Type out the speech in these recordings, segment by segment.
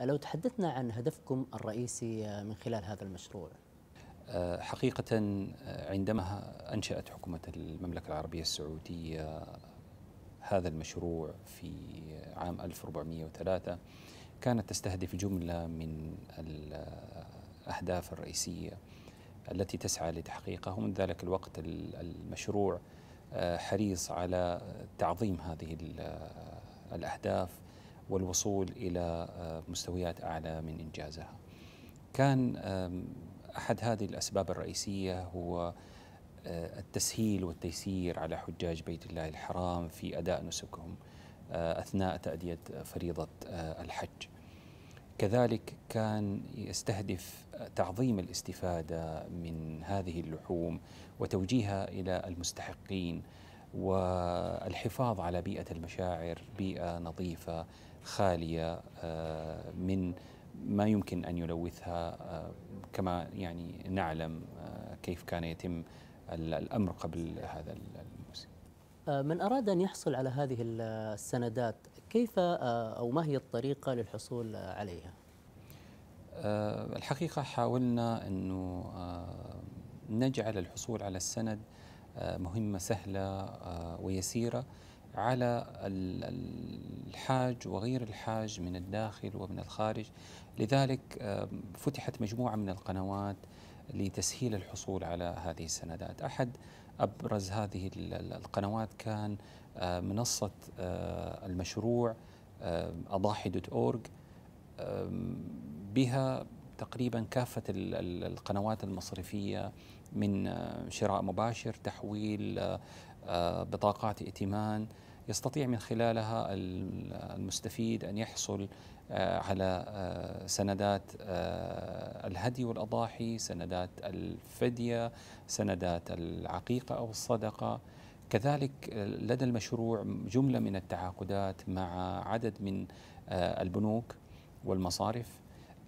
لو تحدثنا عن هدفكم الرئيسي آه، من خلال هذا المشروع آه، حقيقة آه، عندما أنشأت حكومة المملكة العربية السعودية هذا المشروع في عام 1403 كانت تستهدف جملة من الأهداف الرئيسية التي تسعى لتحقيقها ومن ذلك الوقت المشروع حريص على تعظيم هذه الأهداف والوصول إلى آه، مستويات أعلى من إنجازها كان أحد هذه الأسباب الرئيسية هو آه، التسهيل والتيسير على حجاج بيت الله الحرام في أداء نسكهم آه، أثناء تأدية فريضة الحج كذلك كان يستهدف تعظيم الاستفادة من هذه اللحوم وتوجيهها إلى المستحقين والحفاظ على بيئة المشاعر بيئة نظيفة خالية آه، من ما يمكن أن يلوثها آه، كما يعني نعلم آه، كيف كان يتم الأمر قبل هذا الموسم من أراد أن يحصل على هذه السندات كيف أو ما هي الطريقة للحصول عليها؟ الحقيقة حاولنا أنه نجعل الحصول على السند آه، مهمة سهلة آه، ويسيرة على الحاج وغير الحاج من الداخل ومن الخارج لذلك فتحت مجموعة من القنوات لتسهيل الحصول على هذه السندات أحد أبرز هذه القنوات كان آه، منصة المشروع أضاحي دوت أورج بها تقريبا كافة القنوات المصرفية من شراء مباشر تحويل آه، بطاقات ائتمان يستطيع من خلالها المستفيد أن يحصل آه، على آه، سندات الهدي والأضاحي سندات الفدية سندات العقيقة أو الصدقة كذلك لدى المشروع جملة من التعاقدات مع عدد من البنوك والمصارف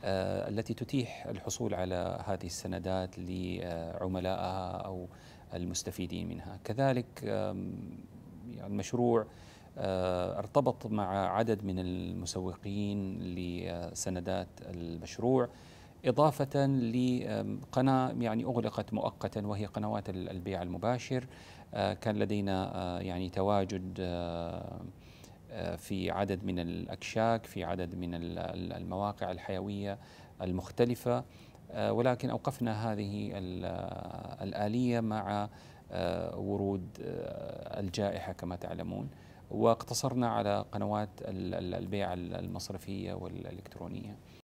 آه، التي تتيح الحصول على هذه السندات لعملائها أو المستفيدين منها كذلك يعني المشروع آه، ارتبط مع عدد من المسوقين لسندات المشروع إضافة لقناة يعني أغلقت مؤقتا وهي قنوات البيع المباشر آه، كان لدينا يعني تواجد في عدد من الأكشاك في عدد من المواقع الحيوية المختلفة آه، ولكن أوقفنا هذه الآلية مع آه، ورود آه، الجائحة كما تعلمون واقتصرنا على قنوات البيع المصرفية والإلكترونية